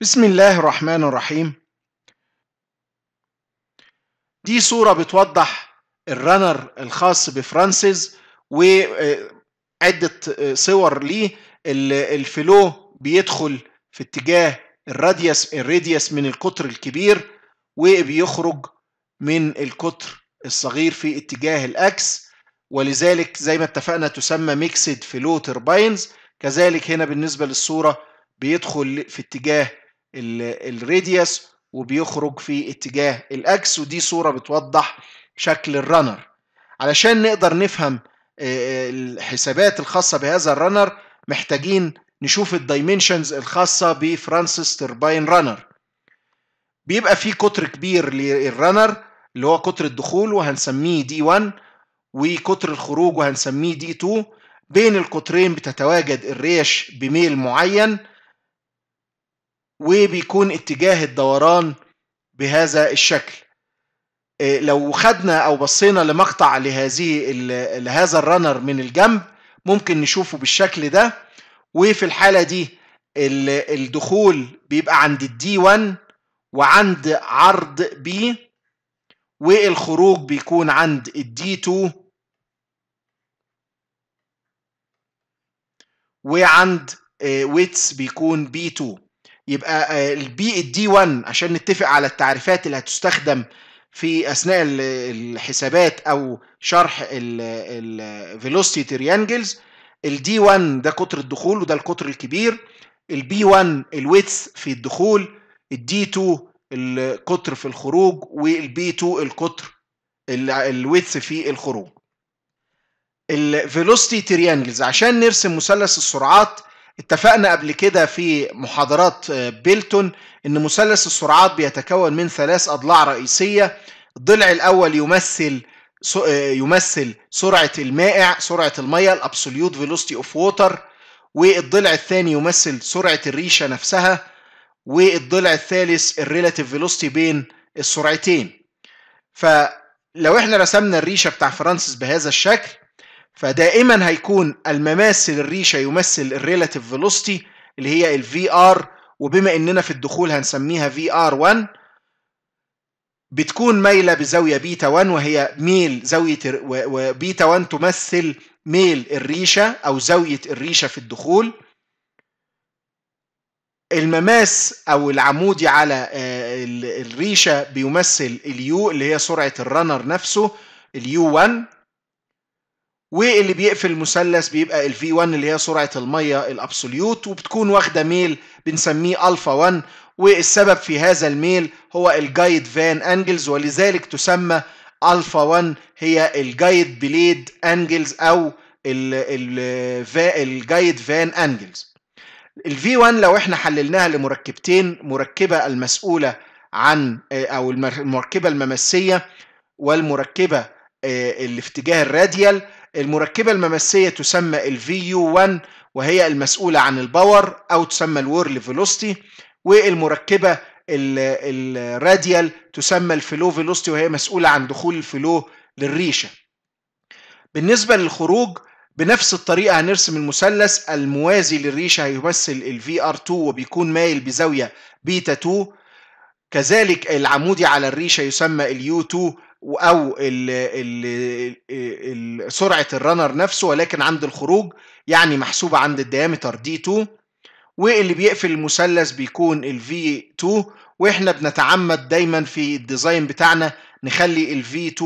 بسم الله الرحمن الرحيم دي صورة بتوضح الرنر الخاص بفرانسيس وعدة آه، آه، صور ليه الفلو بيدخل في اتجاه الراديوس الراديوس من القطر الكبير وبيخرج من القطر الصغير في اتجاه الاكس ولذلك زي ما اتفقنا تسمى ميكسد فلو ترباينز كذلك هنا بالنسبة للصورة بيدخل في اتجاه الراديوس وبيخرج في اتجاه الاكس ودي صوره بتوضح شكل الرنر علشان نقدر نفهم آه، الحسابات الخاصه بهذا الرنر محتاجين نشوف الدايمنشنز الخاصه بفرانسيس تيرباين رانر بيبقى في قطر كبير للرنر اللي هو قطر الدخول وهنسميه دي 1 وقطر الخروج وهنسميه دي 2 بين القطرين بتتواجد الريش بميل معين وبيكون اتجاه الدوران بهذا الشكل إيه، لو خدنا او بصينا لمقطع لهذه لهذا الرنر من الجنب ممكن نشوفه بالشكل ده وفي الحاله دي الدخول بيبقى عند الدي 1 وعند عرض B والخروج بيكون عند الدي 2 وعند إيه، ويتس بيكون بي 2 يبقى آه، البي الدي 1 عشان نتفق على التعريفات اللي هتستخدم في اثناء الحسابات او شرح الفيلوسيتي تريانجلز الدي 1 ده قطر الدخول وده القطر الكبير البي 1 الويتس في الدخول الدي 2 القطر في الخروج والبي 2 القطر الويتس في الخروج الفيلوسيتي تريانجلز عشان نرسم مثلث السرعات اتفقنا قبل كده في محاضرات آه، بيلتون ان مثلث السرعات بيتكون من ثلاث اضلاع رئيسيه الضلع الاول يمثل آه، يمثل سرعه المائع سرعه الميه الابسوليوت فيلوستي اوف ووتر والضلع الثاني يمثل سرعه الريشه نفسها والضلع الثالث الريلاتيف فيلوستي بين السرعتين فلو احنا رسمنا الريشه بتاع فرانسيس بهذا الشكل فدائما هيكون المماثل الريشه يمثل الريلاتيف فيلوسيتي اللي هي ال ار وبما اننا في الدخول هنسميها في ار 1 بتكون مايله بزاويه بيتا 1 وهي ميل زاويه وبيتا 1 تمثل ميل الريشه او زاويه الريشه في الدخول المماس او العمودي على آه، الريشه بيمثل اليو اللي هي سرعه الرنر نفسه اليو 1 واللي بيقفل المثلث بيبقى ال v 1 اللي هي سرعه الميه الابسوليوت وبتكون واخده ميل بنسميه الفا 1 والسبب في هذا الميل هو الجايد فان انجلز ولذلك تسمى الفا 1 هي الجايد بليد انجلز او الجايد فان انجلز ال v 1 لو احنا حللناها لمركبتين مركبه المسؤوله عن او المركبه الممسيه والمركبه آه، اتجاه الراديال المركبة المماسية تسمى ال VU1 وهي المسؤولة عن الباور أو تسمى الورل فيلوستي والمركبة الراديال تسمى الفلو فيلوستي وهي مسؤولة عن دخول الفلو للريشة بالنسبة للخروج بنفس الطريقة هنرسم المثلث الموازي للريشة هيمثل ال VR2 وبيكون مايل بزاوية بيتا 2 كذلك العمودي على الريشة يسمى ال U2 او ال ال ال سرعه الرنر نفسه ولكن عند الخروج يعني محسوبه عند الديامتر دي 2 واللي بيقفل المثلث بيكون ال V2 واحنا بنتعمد دايما في الديزاين بتاعنا نخلي ال V2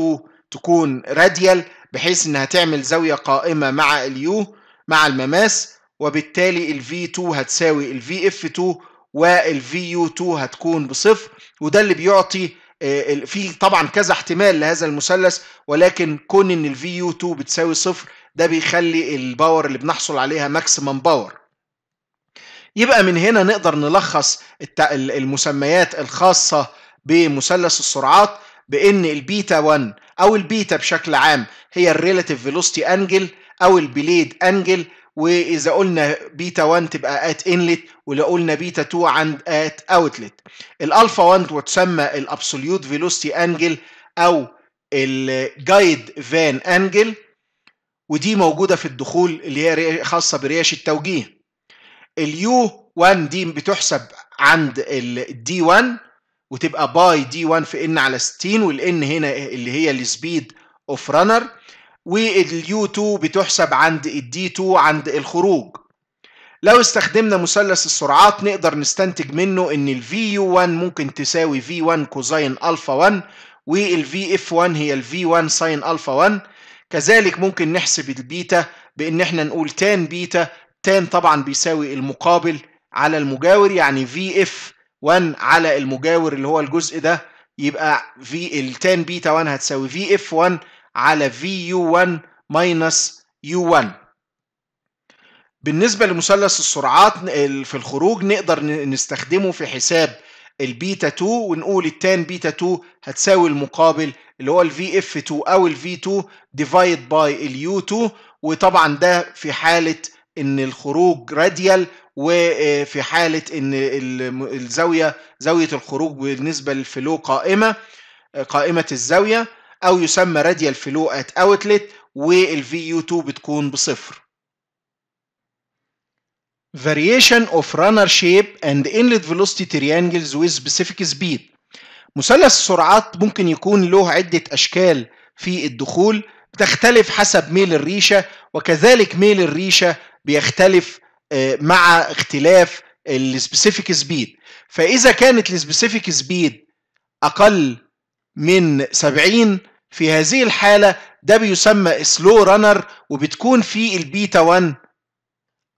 تكون راديال بحيث انها تعمل زاويه قائمه مع اليو مع المماس وبالتالي ال V2 هتساوي ال VF2 وال VU2 هتكون بصفر وده اللي بيعطي آه، في طبعا كذا احتمال لهذا المثلث ولكن كون ان الفي يو 2 بتساوي صفر ده بيخلي الباور اللي بنحصل عليها ماكسيمم باور يبقى من هنا نقدر نلخص المسميات الخاصة بمثلث السرعات بان البيتا 1 او البيتا بشكل عام هي الريلاتيف فيلوستي انجل او البليد انجل واذا قلنا بيتا 1 تبقى ات انلت ولو قلنا بيتا 2 عند ات اوتلت الالفا 1 وتسمى الابسوليوت فيلوسيتي انجل او الجايد فان انجل ودي موجوده في الدخول اللي هي خاصه بريش التوجيه اليو 1 دي بتحسب عند الدي 1 وتبقى باي دي 1 في ان على 60 والان هنا اللي هي السبيد اوف رانر واليو 2 بتحسب عند الدي 2 عند الخروج لو استخدمنا مثلث السرعات نقدر نستنتج منه ان ال VU1 ممكن تساوي V1 كوزين ألفا 1 وال VF1 هي ال V1 ساين ألفا 1 كذلك ممكن نحسب البيتا بان احنا نقول تان بيتا تان طبعا بيساوي المقابل على المجاور يعني VF1 على المجاور اللي هو الجزء ده يبقى في التان بيتا 1 هتساوي VF1 على VU1 minus U1 بالنسبة لمثلث السرعات في الخروج نقدر نستخدمه في حساب البيتا 2 ونقول التان بيتا 2 هتساوي المقابل اللي هو الفي اف 2 او الفي 2 ديفايد باي اليو 2 وطبعا ده في حالة ان الخروج راديال وفي آه، حالة ان الزاوية زاوية الخروج بالنسبة للفلو قائمة آه، قائمة الزاوية او يسمى راديال فلو ات اوتلت والفي يو 2 بتكون بصفر Variation of runner shape and inlet velocity triangles with specific speed مثلث السرعات ممكن يكون له عدة أشكال في الدخول بتختلف حسب ميل الريشة وكذلك ميل الريشة بيختلف آه، مع اختلاف السبيسيفيك سبيد فإذا كانت السبيسيفيك سبيد أقل من 70 في هذه الحالة ده بيسمى سلو رانر وبتكون في البيتا 1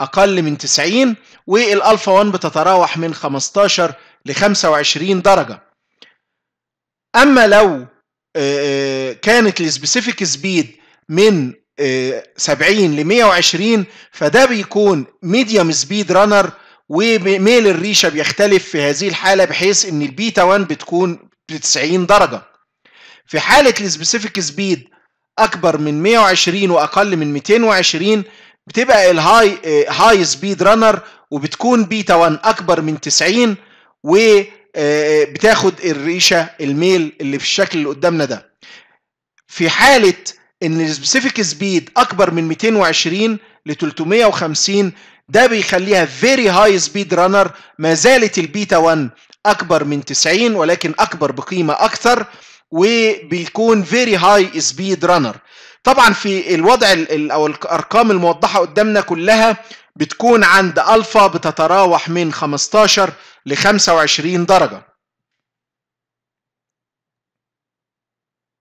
أقل من 90 والألفا 1 بتتراوح من 15 ل 25 درجة أما لو آه، آه، كانت السبيسيفيك سبيد من 70 آه، ل 120 فده بيكون ميديوم سبيد رانر وميل الريشه بيختلف في هذه الحاله بحيث ان البيتا 1 بتكون ب 90 درجه في حالة السبيسيفيك سبيد أكبر من 120 وأقل من 220 بتبقى الهاي هاي سبيد رانر وبتكون بيتا 1 أكبر من 90 وبتاخد eh, الريشة الميل اللي في الشكل اللي قدامنا ده في حالة ان السبيسيفيك سبيد اكبر من 220 ل 350 ده بيخليها فيري هاي سبيد رانر ما زالت البيتا 1 اكبر من 90 ولكن اكبر بقيمه اكثر وبيكون فيري هاي سبيد رانر طبعا في الوضع او الارقام الموضحه قدامنا كلها بتكون عند الفا بتتراوح من 15 ل 25 درجه